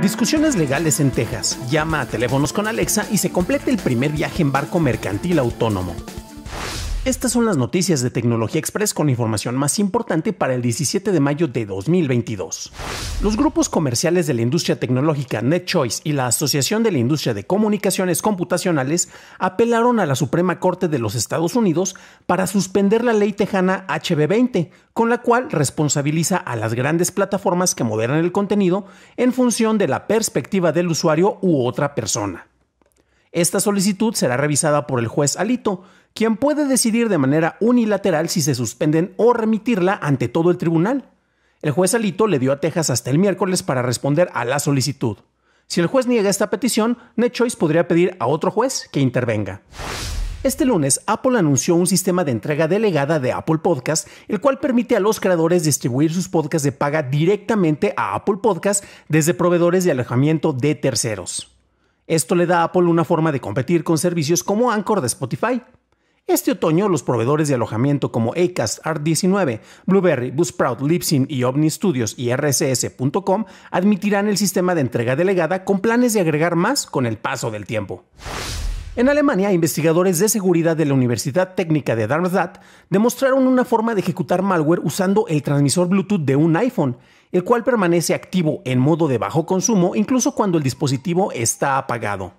Discusiones legales en Texas. Llama a teléfonos con Alexa y se completa el primer viaje en barco mercantil autónomo. Estas son las noticias de Tecnología Express con información más importante para el 17 de mayo de 2022. Los grupos comerciales de la industria tecnológica NetChoice y la Asociación de la Industria de Comunicaciones Computacionales apelaron a la Suprema Corte de los Estados Unidos para suspender la ley tejana HB20, con la cual responsabiliza a las grandes plataformas que moderan el contenido en función de la perspectiva del usuario u otra persona. Esta solicitud será revisada por el juez Alito, ¿Quién puede decidir de manera unilateral si se suspenden o remitirla ante todo el tribunal. El juez Alito le dio a Texas hasta el miércoles para responder a la solicitud. Si el juez niega esta petición, NetChoice podría pedir a otro juez que intervenga. Este lunes, Apple anunció un sistema de entrega delegada de Apple Podcast, el cual permite a los creadores distribuir sus podcasts de paga directamente a Apple Podcast desde proveedores de alojamiento de terceros. Esto le da a Apple una forma de competir con servicios como Anchor de Spotify. Este otoño, los proveedores de alojamiento como Acast, Art19, Blueberry, Busprout, Libsyn y Omni Studios y RSS.com admitirán el sistema de entrega delegada con planes de agregar más con el paso del tiempo. En Alemania, investigadores de seguridad de la Universidad Técnica de Darmstadt demostraron una forma de ejecutar malware usando el transmisor Bluetooth de un iPhone, el cual permanece activo en modo de bajo consumo incluso cuando el dispositivo está apagado.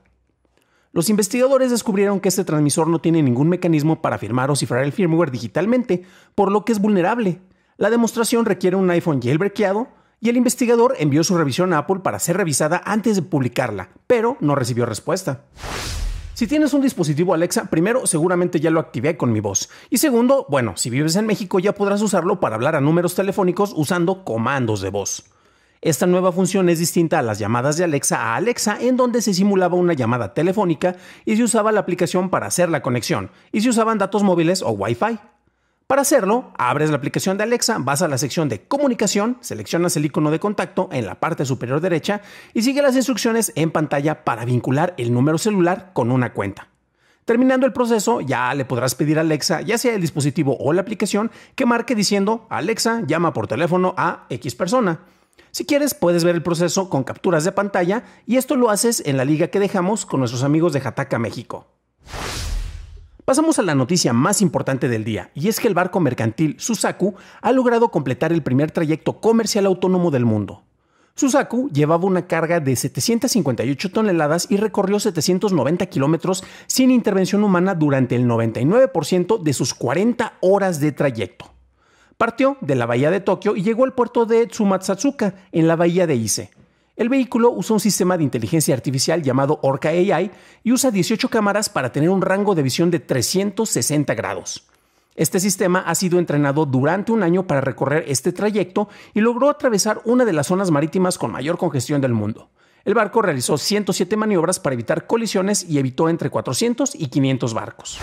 Los investigadores descubrieron que este transmisor no tiene ningún mecanismo para firmar o cifrar el firmware digitalmente, por lo que es vulnerable. La demostración requiere un iPhone jailbreakado y el investigador envió su revisión a Apple para ser revisada antes de publicarla, pero no recibió respuesta. Si tienes un dispositivo Alexa, primero seguramente ya lo activé con mi voz. Y segundo, bueno, si vives en México ya podrás usarlo para hablar a números telefónicos usando comandos de voz. Esta nueva función es distinta a las llamadas de Alexa a Alexa, en donde se simulaba una llamada telefónica y se usaba la aplicación para hacer la conexión, y se usaban datos móviles o Wi-Fi. Para hacerlo, abres la aplicación de Alexa, vas a la sección de comunicación, seleccionas el icono de contacto en la parte superior derecha y sigue las instrucciones en pantalla para vincular el número celular con una cuenta. Terminando el proceso, ya le podrás pedir a Alexa, ya sea el dispositivo o la aplicación, que marque diciendo, Alexa, llama por teléfono a X persona si quieres, puedes ver el proceso con capturas de pantalla y esto lo haces en la liga que dejamos con nuestros amigos de Jataca México. Pasamos a la noticia más importante del día, y es que el barco mercantil Susaku ha logrado completar el primer trayecto comercial autónomo del mundo. Susaku llevaba una carga de 758 toneladas y recorrió 790 kilómetros sin intervención humana durante el 99% de sus 40 horas de trayecto. Partió de la bahía de Tokio y llegó al puerto de Tsumatsatsuka, en la bahía de Ise. El vehículo usa un sistema de inteligencia artificial llamado Orca AI y usa 18 cámaras para tener un rango de visión de 360 grados. Este sistema ha sido entrenado durante un año para recorrer este trayecto y logró atravesar una de las zonas marítimas con mayor congestión del mundo. El barco realizó 107 maniobras para evitar colisiones y evitó entre 400 y 500 barcos.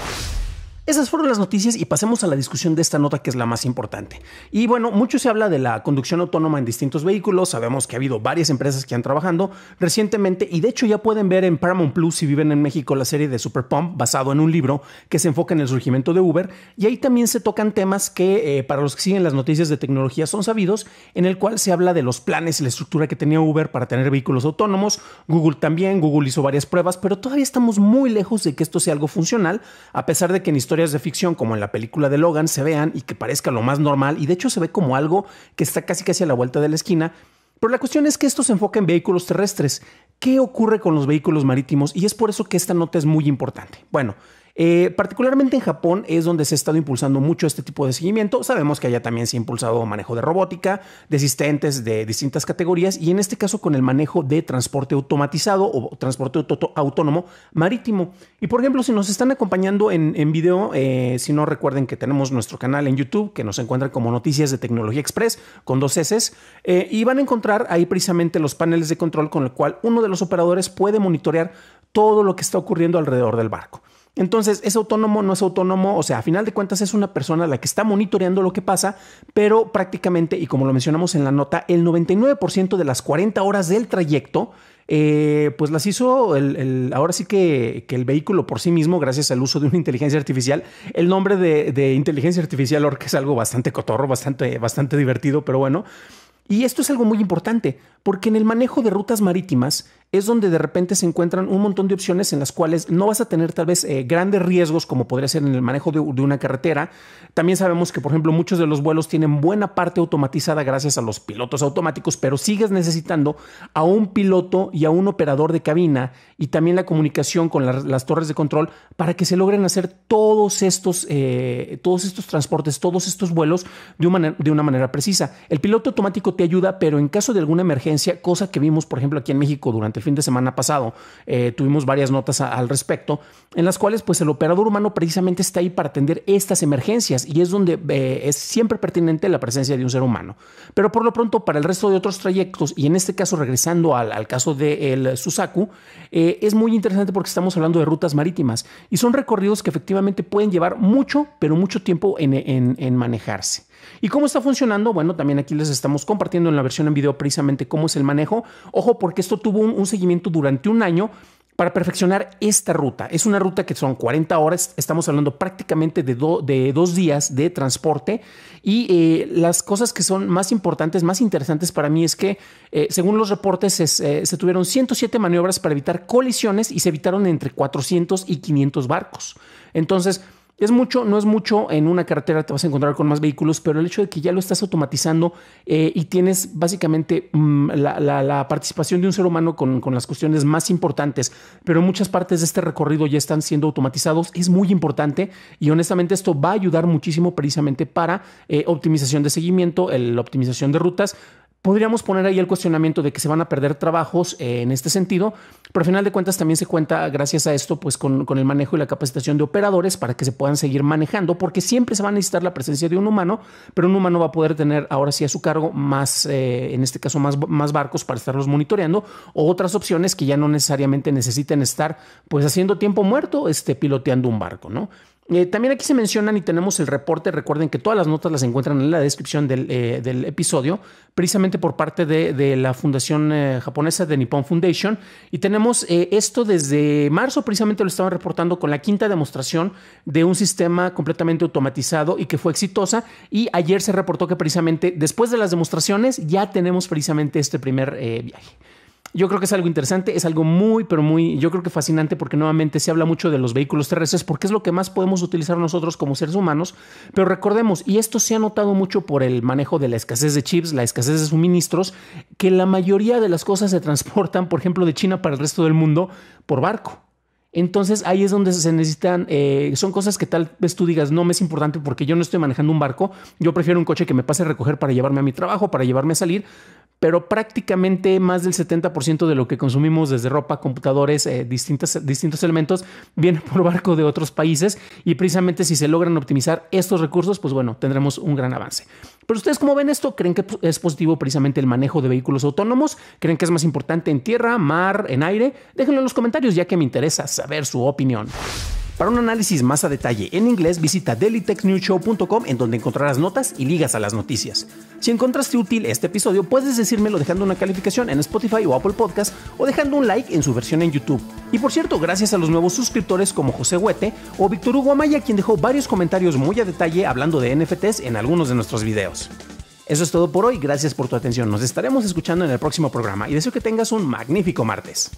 Esas fueron las noticias y pasemos a la discusión de esta nota que es la más importante. Y bueno, mucho se habla de la conducción autónoma en distintos vehículos, sabemos que ha habido varias empresas que han trabajando recientemente y de hecho ya pueden ver en Paramount Plus si viven en México la serie de Super Pump basado en un libro que se enfoca en el surgimiento de Uber y ahí también se tocan temas que eh, para los que siguen las noticias de tecnología son sabidos, en el cual se habla de los planes y la estructura que tenía Uber para tener vehículos autónomos, Google también, Google hizo varias pruebas, pero todavía estamos muy lejos de que esto sea algo funcional, a pesar de que en historias de ficción como en la película de Logan se vean y que parezca lo más normal y de hecho se ve como algo que está casi casi a la vuelta de la esquina. Pero la cuestión es que esto se enfoca en vehículos terrestres. ¿Qué ocurre con los vehículos marítimos? Y es por eso que esta nota es muy importante. Bueno, eh, particularmente en Japón es donde se ha estado impulsando mucho este tipo de seguimiento. Sabemos que allá también se ha impulsado manejo de robótica, de asistentes de distintas categorías y en este caso con el manejo de transporte automatizado o transporte autónomo marítimo. Y por ejemplo, si nos están acompañando en, video, eh, si no recuerden que tenemos nuestro canal en YouTube que nos encuentra como Noticias de Tecnología Express con dos S eh, y van a encontrar ahí precisamente los paneles de control con el cual uno de los operadores puede monitorear todo lo que está ocurriendo alrededor del barco. Entonces, es autónomo, no es autónomo, o sea, a final de cuentas es una persona la que está monitoreando lo que pasa, pero prácticamente, y como lo mencionamos en la nota, el 99% de las 40 horas del trayecto, eh, pues las hizo el, ahora sí que, el vehículo por sí mismo, gracias al uso de una inteligencia artificial. El nombre de, inteligencia artificial, que es algo bastante cotorro, bastante, bastante divertido, pero bueno. Y esto es algo muy importante, porque en el manejo de rutas marítimas, es donde de repente se encuentran un montón de opciones en las cuales no vas a tener tal vez eh, grandes riesgos como podría ser en el manejo de, una carretera. También sabemos que, por ejemplo, muchos de los vuelos tienen buena parte automatizada gracias a los pilotos automáticos, pero sigues necesitando a un piloto y a un operador de cabina y también la comunicación con las torres de control para que se logren hacer todos estos, eh, todos estos transportes, todos estos vuelos de una, de una manera precisa. El piloto automático te ayuda, pero en caso de alguna emergencia, cosa que vimos, por ejemplo, aquí en México durante este fin de semana pasado eh, tuvimos varias notas al respecto, en las cuales pues el operador humano precisamente está ahí para atender estas emergencias y es donde eh, es siempre pertinente la presencia de un ser humano. Pero por lo pronto para el resto de otros trayectos y en este caso regresando al, caso del de Susaku, eh, es muy interesante porque estamos hablando de rutas marítimas y son recorridos que efectivamente pueden llevar mucho, pero mucho tiempo en manejarse. ¿Y cómo está funcionando? Bueno, también aquí les estamos compartiendo en la versión en video precisamente cómo es el manejo. Ojo, porque esto tuvo un, seguimiento durante un año para perfeccionar esta ruta. Es una ruta que son 40 horas, estamos hablando prácticamente de, dos días de transporte y eh, las cosas que son más importantes, más interesantes para mí es que eh, según los reportes eh, se tuvieron 107 maniobras para evitar colisiones y se evitaron entre 400 y 500 barcos. Entonces, es mucho, no es mucho, en una carretera te vas a encontrar con más vehículos, pero el hecho de que ya lo estás automatizando eh, y tienes básicamente mm, la, participación de un ser humano con, las cuestiones más importantes, pero muchas partes de este recorrido ya están siendo automatizados, es muy importante y honestamente esto va a ayudar muchísimo precisamente para eh, optimización de seguimiento, la optimización de rutas, podríamos poner ahí el cuestionamiento de que se van a perder trabajos eh, en este sentido, pero al final de cuentas también se cuenta, gracias a esto, pues con, el manejo y la capacitación de operadores para que se puedan seguir manejando, porque siempre se va a necesitar la presencia de un humano, pero un humano va a poder tener ahora sí a su cargo más, eh, en este caso, más, más barcos para estarlos monitoreando, o otras opciones que ya no necesariamente necesiten estar pues haciendo tiempo muerto, este, piloteando un barco, ¿no? Eh, también aquí se mencionan y tenemos el reporte. Recuerden que todas las notas las encuentran en la descripción del, eh, episodio, precisamente por parte de, la Fundación eh, Japonesa de Nippon Foundation. Y tenemos esto desde marzo, precisamente lo estaban reportando con la quinta demostración de un sistema completamente automatizado y que fue exitosa. Y ayer se reportó que precisamente después de las demostraciones ya tenemos precisamente este primer viaje. Yo creo que es algo interesante, es algo muy, pero muy, yo creo que fascinante porque nuevamente se habla mucho de los vehículos terrestres porque es lo que más podemos utilizar nosotros como seres humanos. Pero recordemos, y esto se ha notado mucho por el manejo de la escasez de chips, la escasez de suministros, que la mayoría de las cosas se transportan, por ejemplo, de China para el resto del mundo por barco. Entonces ahí es donde se necesitan, eh, son cosas que tal vez tú digas, no me es importante porque yo no estoy manejando un barco, yo prefiero un coche que me pase a recoger para llevarme a mi trabajo, para llevarme a salir, pero prácticamente más del 70% de lo que consumimos desde ropa, computadores, eh, distintos elementos, viene por barco de otros países y precisamente si se logran optimizar estos recursos, pues bueno, tendremos un gran avance. Pero ustedes, ¿cómo ven esto? ¿Creen que es positivo precisamente el manejo de vehículos autónomos? ¿Creen que es más importante en tierra, mar, en aire? Déjenlo en los comentarios ya que me interesa saber su opinión. Para un análisis más a detalle en inglés, visita dailytechnewshow.com en donde encontrarás notas y ligas a las noticias. Si encontraste útil este episodio, puedes decírmelo dejando una calificación en Spotify o Apple Podcast o dejando un like en su versión en YouTube. Y por cierto, gracias a los nuevos suscriptores como José Huete o Víctor Hugo Amaya, quien dejó varios comentarios muy a detalle hablando de NFTs en algunos de nuestros videos. Eso es todo por hoy, gracias por tu atención. Nos estaremos escuchando en el próximo programa y deseo que tengas un magnífico martes.